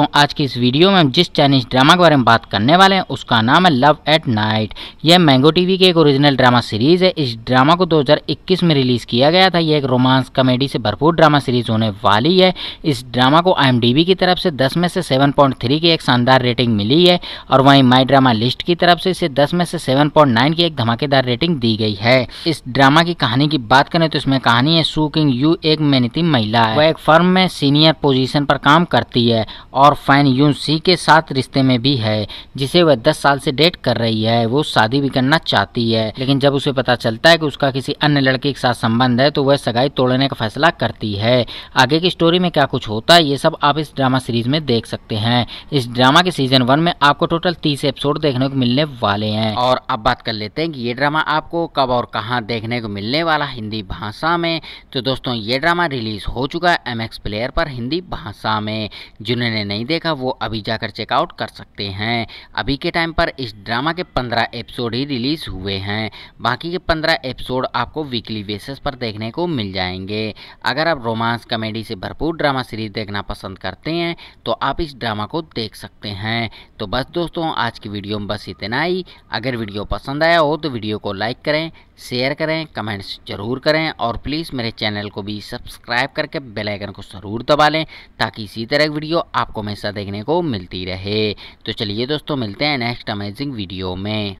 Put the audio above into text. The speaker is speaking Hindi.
दोस्तों आज की इस वीडियो में हम जिस चाइनीज ड्रामा के बारे में बात करने वाले हैं उसका नाम है लव एट नाइट यह मैंगो टीवी की एक ओरिजिनल ड्रामा सीरीज़ है इस ड्रामा को 2021 में रिलीज़ किया गया था यह एक रोमांस कॉमेडी से भरपूर ड्रामा सीरीज़ होने वाली है इस ड्रामा को आई की तरफ से दस में से सेवन की एक शानदार रेटिंग मिली है और वहीं माई ड्रामा लिस्ट की तरफ से इसे दस में से सेवन की एक धमाकेदार रेटिंग दी गई है इस ड्रामा की कहानी की बात करें तो इसमें कहानी है सू किंग यू एक मेहनती महिला है वह एक फर्म में सीनियर पोजीशन पर काम करती है और और फैन यून सी के साथ रिश्ते में भी है जिसे वह दस साल से डेट कर रही है वो शादी भी करना चाहती है लेकिन जब उसे पता चलता है कि उसका किसी अन्य लड़के के साथ संबंध है तो वह सगाई तोड़ने का फैसला करती है आगे की स्टोरी में क्या कुछ होता है ये सब आप इस ड्रामा सीरीज में देख सकते हैं इस ड्रामा के सीजन वन में आपको टोटल तीस एपिसोड देखने को मिलने वाले हैं और अब बात कर लेते हैं कि ये ड्रामा आपको कब और कहाँ देखने को मिलने वाला हिंदी भाषा में तो दोस्तों ये ड्रामा रिलीज हो चुका है एम प्लेयर पर हिंदी भाषा में जिन्होंने नहीं देखा वो अभी जाकर चेकआउट कर सकते हैं अभी के टाइम पर इस ड्रामा के पंद्रह एपिसोड ही रिलीज़ हुए हैं बाकी के पंद्रह एपिसोड आपको वीकली बेसिस पर देखने को मिल जाएंगे अगर आप रोमांस कॉमेडी से भरपूर ड्रामा सीरीज देखना पसंद करते हैं तो आप इस ड्रामा को देख सकते हैं तो बस दोस्तों आज की वीडियो में बस इतना ही अगर वीडियो पसंद आया हो तो वीडियो को लाइक करें शेयर करें कमेंट्स जरूर करें और प्लीज़ मेरे चैनल को भी सब्सक्राइब करके बेल आइकन को ज़रूर दबा लें ताकि इसी तरह की वीडियो आपको हमेशा देखने को मिलती रहे तो चलिए दोस्तों मिलते हैं नेक्स्ट अमेजिंग वीडियो में